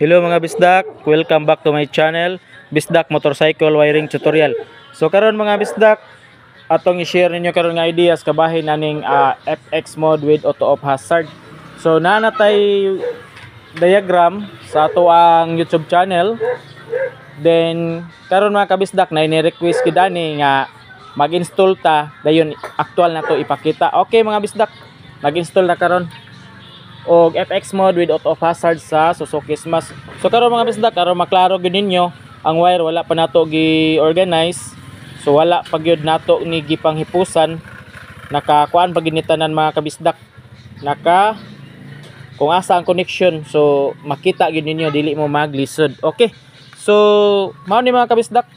Hello mga bisdak, welcome back to my channel Bisdak Motorcycle Wiring Tutorial So karon mga bisdak atong i-share ninyo karon nga ideas kabahin naning uh, ah, FX mode with auto off hazard So nanatay diagram sa ato ang YouTube channel Then karon mga kabisdak na ini-request gid ani nga mag-install ta dayon actual na to ipakita. Okay mga bisdak, mag-install na karon o FX mode with auto hazard sa Suzuki Smash. So karon mga bisda karon maklaro gyud ninyo ang wire wala pa nato gi-organize. So wala pa gyud nato ni gipanghipusan nakakuan paginitanan mga kabisdak naka kung asa ang connection so makita gyud ninyo dili mo maglisod. Okay. So mao ni mga kabisdak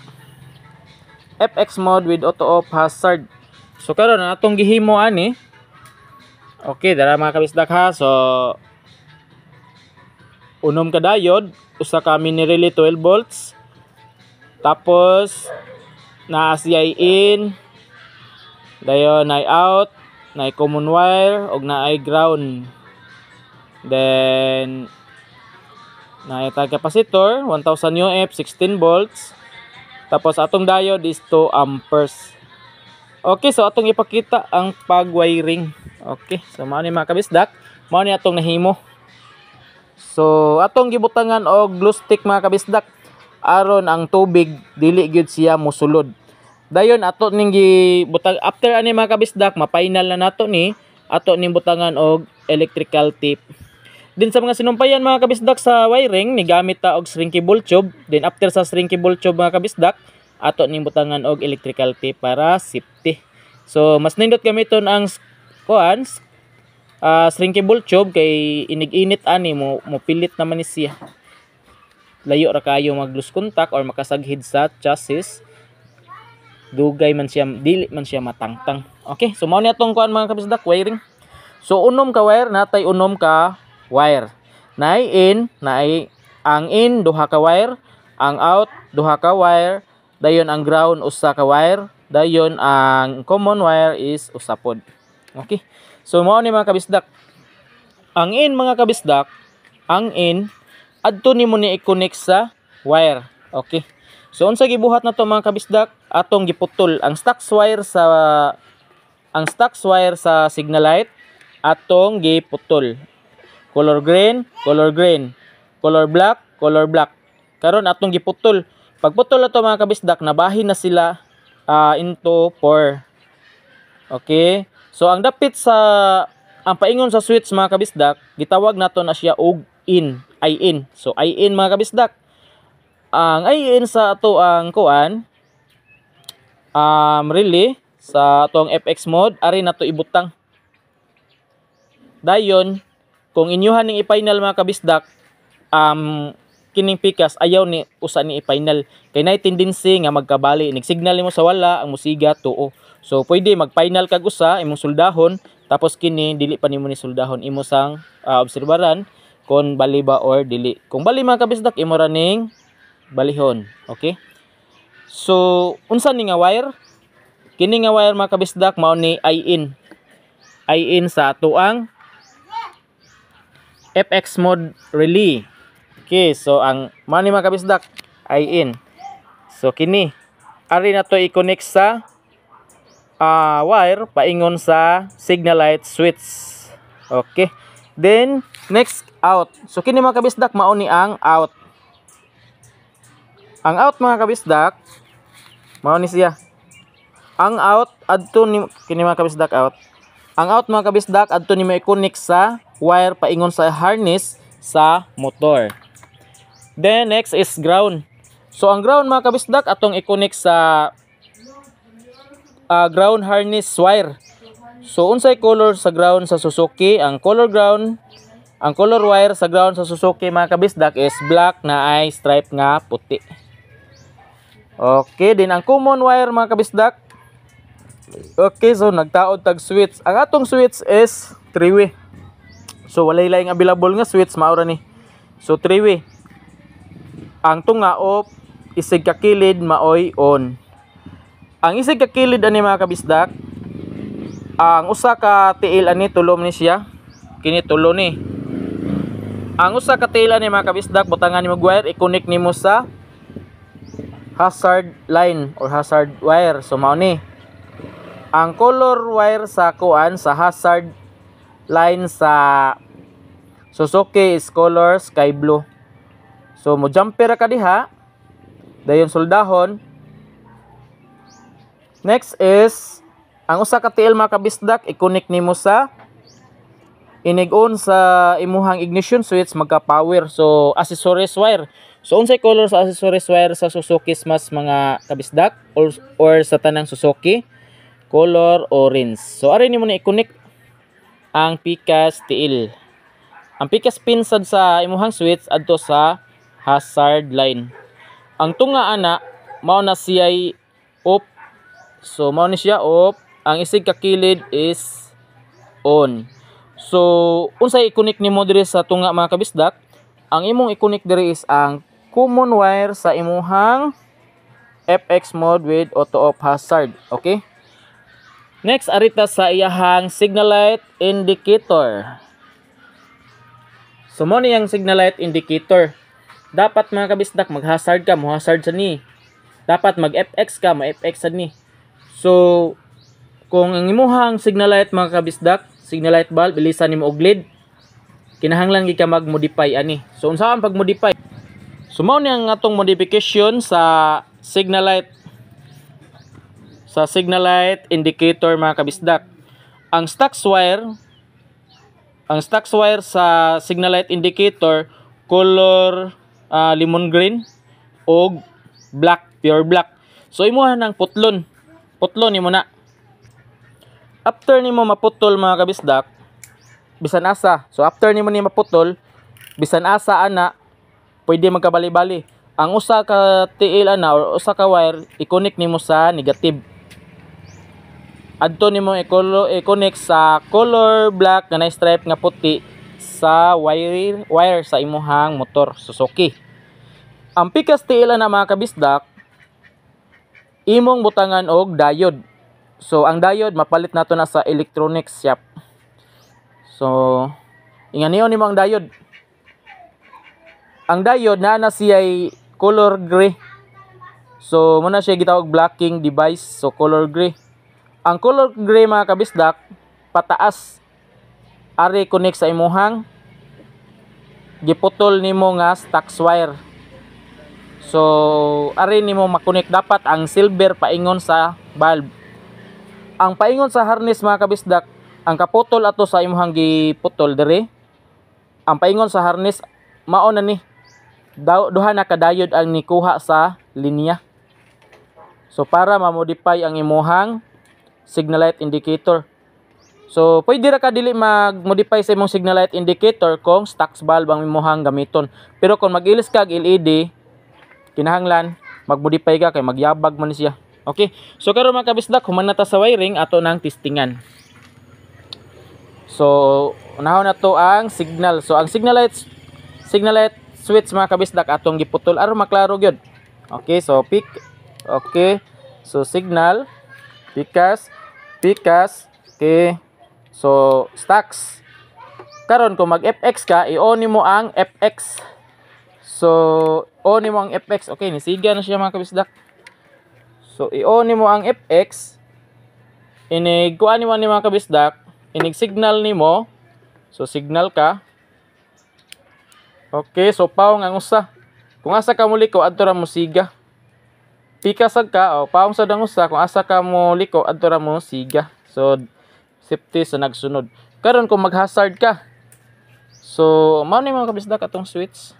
FX mode with auto off hazard. So karon atong gihimo ani Okay, dara mga kabisdak ha. So unom ka diode, usa ka mini relay 12 volts. Tapos na siya in dayon na out, na common wire og na ground. Then na ita capacitor 1000 UF 16 volts. Tapos atong diode is 2 amperes. Okay, so atong ipakita ang pag-wiring. Okay, so mao ni mga kabisdak, mao ni atong nahimo. So atong gibutangan og glue stick mga kabisdak aron ang tubig dili gyud siya mosulod. Dayon ato ning gibutang after ani mga kabisdak, ma-final na nato ni ato ning butangan og electrical tape. Din sa mga sinumpayan mga kabisdak sa wiring, nigamit ta og shrinkable tube. Din after sa shrinkable tube mga kabisdak, ato ning butangan og electrical tape para safety. So mas nindot gamiton ang kuan uh, shrinkable tube kay inig-init ani mo mopilit naman ni siya. Layo ra kayo mag loose contact or makasaghid sa chassis dugay man siya dili man siya matangtang okay so mao ni atong kuan mga kabisdak wiring so unom ka wire natay unom ka wire nay in nay ang in duha ka wire ang out duha ka wire dayon ang ground usa ka wire dayon ang common wire is usa pod okay so mao ni mga kabisdak ang in mga kabisdak ang in adto nimo ni i-connect sa wire okay so unsa gibuhat nato mga kabisdak atong giputol ang stacks wire sa ang stacks wire sa signal light atong giputol color green color green color black color black karon atong giputol Pagputol na to mga kabisdak, nabahin na sila uh, into 4. Okay? So ang dapit sa ang paingon sa switch mga kabisdak, gitawag nato na siya og in, I in. So I in mga kabisdak. Ang I in sa ato ang kuan um really sa atong FX mode ari nato ibutang. Dayon kung inyuhan ning i-final mga kabisdak um kining pikas ayaw ni usa ni i-final kay naay tendency nga magkabali nig signal nimo sa wala ang musiga tuo so pwede mag-final kag usa imong suldahon tapos kini dili pa nimo ni suldahon imo sang uh, obserbaran kung bali ba or dili kung bali man kabisdak imo running balihon okay so unsa ni nga wire kini nga wire mga kabisdak mao ni i in i in sa tuang FX mode relay Okay, so ang money mga kabisdak ay in. So kini ari na to i-connect sa uh, wire paingon sa signal light switch. Okay. Then next out. So kini mga kabisdak mao ni ang out. Ang out mga kabisdak mao ni siya. Ang out adto ni kini mga kabisdak out. Ang out mga kabisdak adto ni mo i-connect sa wire paingon sa harness sa motor. Then next is ground. So ang ground mga kabisdak atong i-connect sa uh, ground harness wire. So unsay color sa ground sa Suzuki? Ang color ground ang color wire sa ground sa Suzuki mga kabisdak is black na ay stripe nga puti. Okay, din ang common wire mga kabisdak. Okay, so nagtaod tag switch. Ang atong switch is 3-way. So walay laing available nga switch maura ni. So 3-way. Ang tunga o isig kakilid maoy on. Ang isig kakilid ani mga kabisdak, ang usa ka tiil ani tulom ni siya kini tulo ni ang usa ka tiil ani mga kabisdak butangan nimo wire i-connect nimo sa hazard line or hazard wire so mao ni ang color wire sa kuan sa hazard line sa Suzuki is color sky blue So mo jumper ka diha dayon soldahon. Next is ang usa ka TL mga i-connect nimo sa inig-on sa imuhang ignition switch magka power. So accessories wire. So unsay color sa accessories wire sa Suzuki mas mga kabisdak or, or sa tanang Suzuki? Color orange. So ari nimo ni i-connect ang PCAS TL. Ang PCAS pin sad sa imuhang switch adto sa hazard line. Ang tunga ana mao na siya off. So mao ni siya off. Ang isig kakilid is on. So unsay i-connect nimo diri sa tunga mga kabisdak? Ang imong i-connect diri is ang common wire sa imuhang FX mode with auto off hazard, okay? Next arita sa iyahang signal light indicator. So mo ni ang signal light indicator. Dapat mga kabisdak, mag-hazard ka, mo hazard sa ni. Dapat mag-FX ka, mo FX sa ni. So, kung ang imuhang signal light mga kabisdak, signal light bulb, bilisan nimo og lead. Kinahanglan gyud ka mag-modify ani. So, unsa ang pag-modify? So, mao ni ang atong modification sa signal light sa signal light indicator mga kabisdak. Ang stacks wire ang stacks wire sa signal light indicator color uh, ah, lemon green o black, pure black. So imuha ng putlon. Putlon nimo na. After nimo maputol mga kabisdak, bisan asa. So after nimo ni maputol, bisan asa ana, pwede magkabali-bali. Ang usa ka tiil ana or usa ka wire, i-connect nimo sa negative. Adto nimo i-connect sa color black nga na stripe nga puti sa wire, wire sa imuhang motor Suzuki. Ang pikas tiila na mga kabisdak, imong butangan og diode. So ang diode mapalit nato na sa electronics shop. So inganiyo nimo ang diode. Ang diode na na siya color gray. So muna siya gitawag blocking device so color gray. Ang color gray mga kabisdak pataas ari connect sa imuhang giputol nimo nga stack wire so ari nimo makonek dapat ang silver paingon sa bulb ang paingon sa harness mga kabisdak ang kaputol ato sa imuhang giputol dere ang paingon sa harness mao na ni duha na kadayod ang nikuha sa linya so para ma-modify ang imuhang signal light indicator So, pwede ra ka dili mag-modify sa imong signal light indicator kung stacks bulb ang imong gamiton. Pero kung mag-ilis kag LED, kinahanglan mag-modify ka kay magyabag man siya. Okay. So karon mga kabisdak, human na ta sa wiring ato nang testingan. So, unahon na to ang signal. So, ang signal light signal light switch mga kabisdak atong giputol aron maklaro gyud. Okay, so pick okay. So signal pikas pikas okay So, stocks. Karon kung mag FX ka, i-oni mo ang FX. So, oni mo ang FX. Okay, nisiga na siya mga kabisdak. So, i-oni mo ang FX. Inig, kuha ni ni mga kabisdak. Inig signal ni mo. So, signal ka. Okay, so paong ang usa. Kung asa ka mo liko, adto ra mo siga. Pika sad ka, o paong sa ang Kung asa ka mo liko, adto ra mo siga. So, 50 sa nagsunod karon kung mag-hazard ka so mao ni mga kabisda katong switch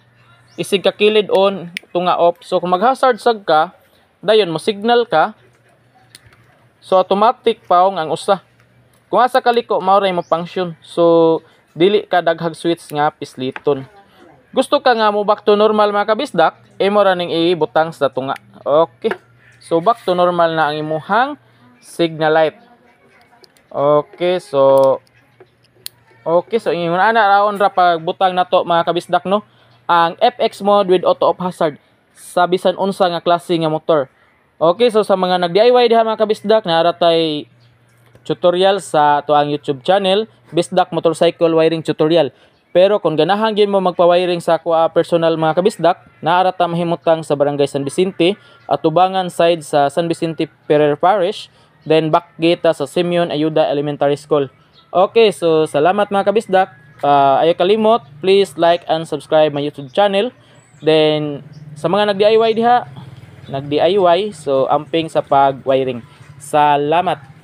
isig ka kilid on tunga off so kung mag-hazard sag ka dayon mo signal ka so automatic paong ang usa kung asa kaliko mao ra mo function so dili ka daghag switch nga pisliton gusto ka nga mo back to normal mga kabisdak, mo ra ning butang sa tunga. Okay. So back to normal na ang imuhang signal light. Okay, so Okay, so ingon na raon ra pagbutang nato mga kabisdak no. Ang FX mode with auto off hazard sa bisan unsa nga klase nga motor. Okay, so sa mga nag-DIY diha mga kabisdak na tay tutorial sa to ang YouTube channel Bisdak Motorcycle Wiring Tutorial. Pero kung ganahan gyud mo magpa-wiring sa kuha ah, personal mga kabisdak, naa ta mahimutang sa Barangay San Vicente at ubangan side sa San Vicente Ferrer Parish Then back gate sa Simeon Ayuda Elementary School. Okay, so salamat mga kabisdak. Uh, ayaw kalimot, please like and subscribe my YouTube channel. Then sa mga nag-DIY diha, nag-DIY, so amping sa pag-wiring. Salamat!